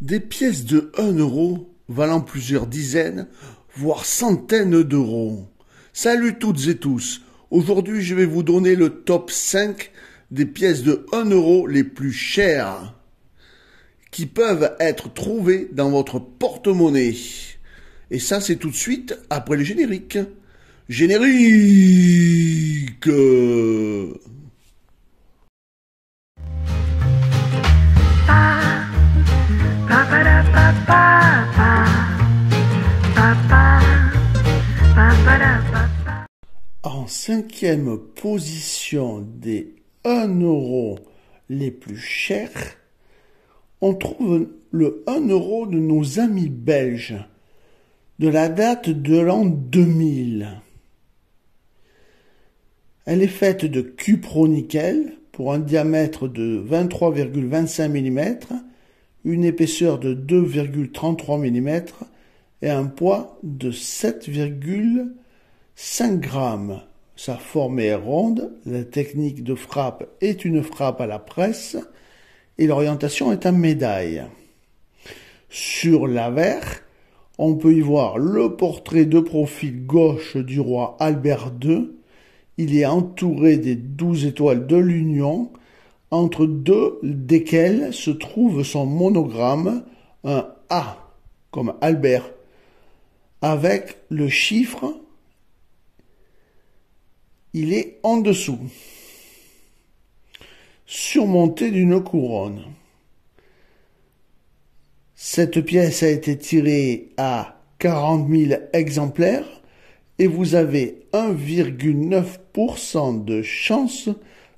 Des pièces de un euro valant plusieurs dizaines, voire centaines d'euros. Salut toutes et tous. Aujourd'hui, je vais vous donner le top 5 des pièces de un euro les plus chères qui peuvent être trouvées dans votre porte-monnaie. Et ça, c'est tout de suite après le générique. Générique En cinquième position des 1 euro les plus chers, on trouve le 1 euro de nos amis belges, de la date de l'an 2000. Elle est faite de cupronickel pour un diamètre de 23,25 mm, une épaisseur de 2,33 mm et un poids de 7,5 grammes. Sa forme est ronde, la technique de frappe est une frappe à la presse et l'orientation est à médaille. Sur l'avers, on peut y voir le portrait de profil gauche du roi Albert II. Il est entouré des douze étoiles de l'Union, entre deux desquelles se trouve son monogramme, un A comme Albert avec le chiffre, il est en dessous, surmonté d'une couronne. Cette pièce a été tirée à 40 000 exemplaires et vous avez 1,9% de chance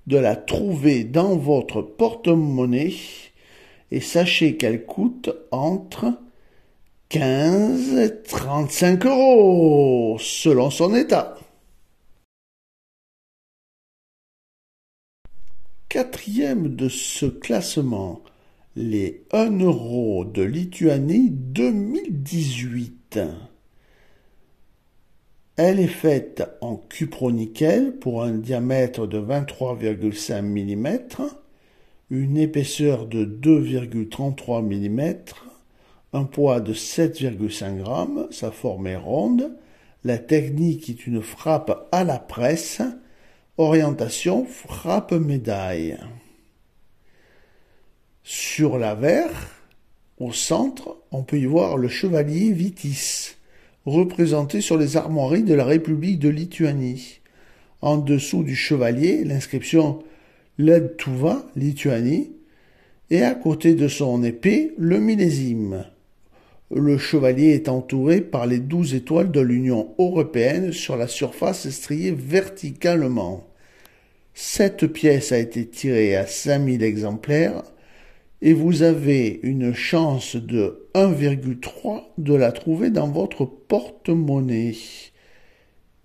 de la trouver dans votre porte-monnaie et sachez qu'elle coûte entre 15, 35 euros, selon son état. Quatrième de ce classement, les 1 euro de Lituanie 2018. Elle est faite en cupronickel pour un diamètre de 23,5 mm, une épaisseur de 2,33 mm, un poids de 7,5 grammes, sa forme est ronde, la technique est une frappe à la presse, orientation frappe médaille. Sur l'avers, au centre, on peut y voir le chevalier Vitis, représenté sur les armoiries de la République de Lituanie. En dessous du chevalier, l'inscription Led Tuva, Lituanie, et à côté de son épée, le millésime le chevalier est entouré par les douze étoiles de l'Union européenne sur la surface striée verticalement. Cette pièce a été tirée à 5000 exemplaires et vous avez une chance de 1,3 de la trouver dans votre porte-monnaie.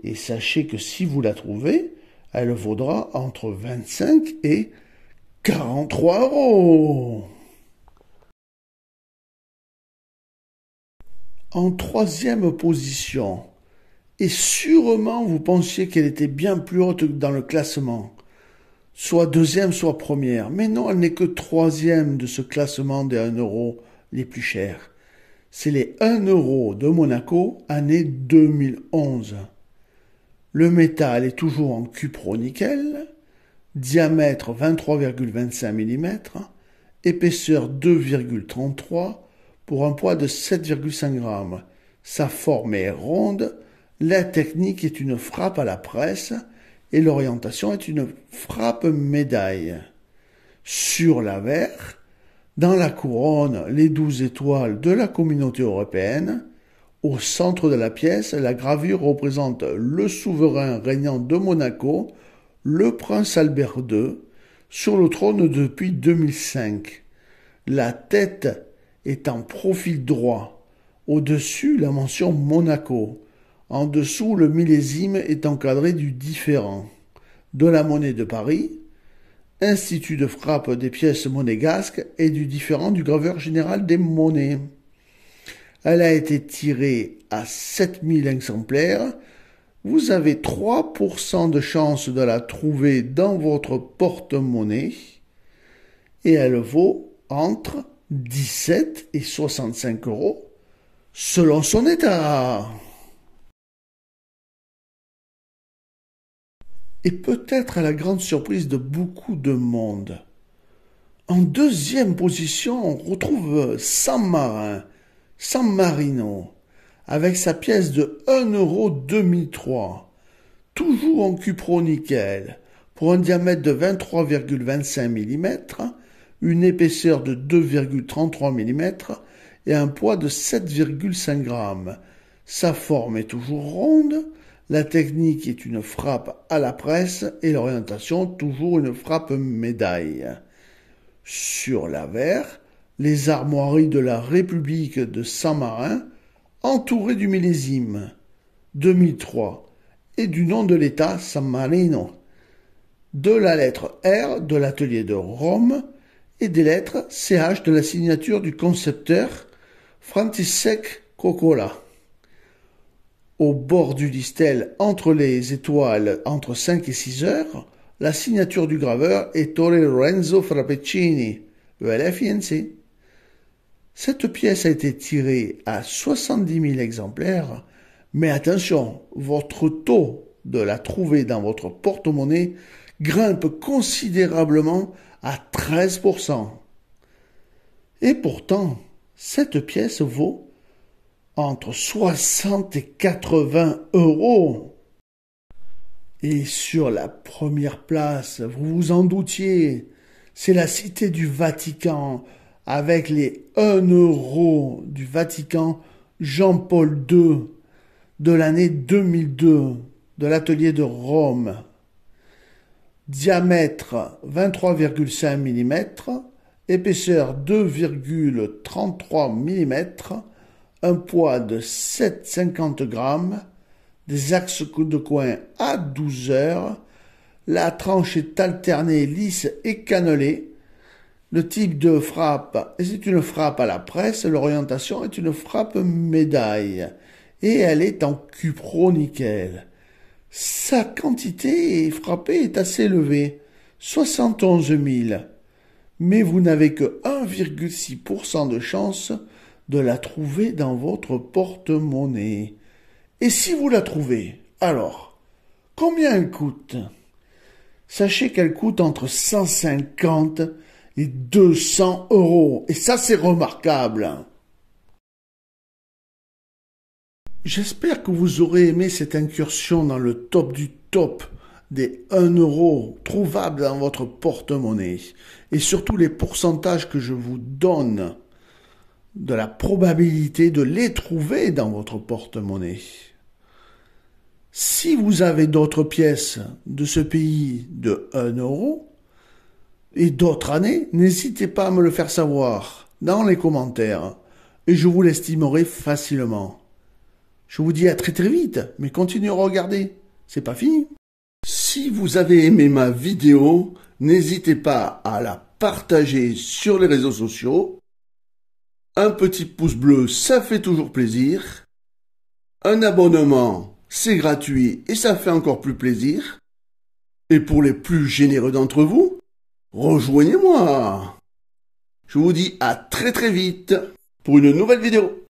Et sachez que si vous la trouvez, elle vaudra entre 25 et 43 euros. en troisième position. Et sûrement vous pensiez qu'elle était bien plus haute dans le classement, soit deuxième, soit première. Mais non, elle n'est que troisième de ce classement des 1 euro les plus chers. C'est les 1 euro de Monaco, année 2011. Le métal est toujours en cupro-nickel, diamètre 23,25 mm, épaisseur 2,33 pour un poids de 7,5 grammes. Sa forme est ronde, la technique est une frappe à la presse et l'orientation est une frappe médaille. Sur l'avers, dans la couronne, les douze étoiles de la communauté européenne. Au centre de la pièce, la gravure représente le souverain régnant de Monaco, le prince Albert II, sur le trône depuis 2005. La tête est en profil droit. Au-dessus, la mention Monaco. En dessous, le millésime est encadré du différent. De la monnaie de Paris, institut de frappe des pièces monégasques et du différent du graveur général des monnaies. Elle a été tirée à 7000 exemplaires. Vous avez 3% de chance de la trouver dans votre porte-monnaie et elle vaut entre 17 et 65 euros selon son état. Et peut-être à la grande surprise de beaucoup de monde. En deuxième position, on retrouve San Marin, San Marino, avec sa pièce de euros, toujours en cupro nickel, pour un diamètre de 23,25 mm, une épaisseur de 2,33 mm et un poids de 7,5 g. Sa forme est toujours ronde, la technique est une frappe à la presse et l'orientation toujours une frappe médaille. Sur l'avers, les armoiries de la République de Saint-Marin, entourées du millésime 2003 et du nom de l'État San Marino, de la lettre R de l'atelier de Rome, et des lettres CH de la signature du concepteur František Kokola. Au bord du distel, entre les étoiles, entre 5 et 6 heures, la signature du graveur est Torre Lorenzo Frappuccini, ELFINC. Cette pièce a été tirée à 70 000 exemplaires, mais attention, votre taux de la trouver dans votre porte-monnaie grimpe considérablement à 13%. Et pourtant, cette pièce vaut entre 60 et 80 euros. Et sur la première place, vous vous en doutiez, c'est la cité du Vatican, avec les 1 euro du Vatican Jean-Paul II de l'année 2002 de l'atelier de Rome diamètre 23,5 mm, épaisseur 2,33 mm, un poids de 750 g des axes de coin à 12 heures, la tranche est alternée lisse et cannelée, le type de frappe est une frappe à la presse, l'orientation est une frappe médaille, et elle est en cupro nickel sa quantité frappée est assez élevée, 71 000. Mais vous n'avez que 1,6% de chance de la trouver dans votre porte-monnaie. Et si vous la trouvez, alors, combien elle coûte Sachez qu'elle coûte entre 150 et 200 euros. Et ça, c'est remarquable. J'espère que vous aurez aimé cette incursion dans le top du top des 1 euro trouvables dans votre porte-monnaie et surtout les pourcentages que je vous donne de la probabilité de les trouver dans votre porte-monnaie. Si vous avez d'autres pièces de ce pays de 1 euro et d'autres années, n'hésitez pas à me le faire savoir dans les commentaires et je vous l'estimerai facilement. Je vous dis à très très vite, mais continuez à regarder. C'est pas fini. Si vous avez aimé ma vidéo, n'hésitez pas à la partager sur les réseaux sociaux. Un petit pouce bleu, ça fait toujours plaisir. Un abonnement, c'est gratuit et ça fait encore plus plaisir. Et pour les plus généreux d'entre vous, rejoignez-moi. Je vous dis à très très vite pour une nouvelle vidéo.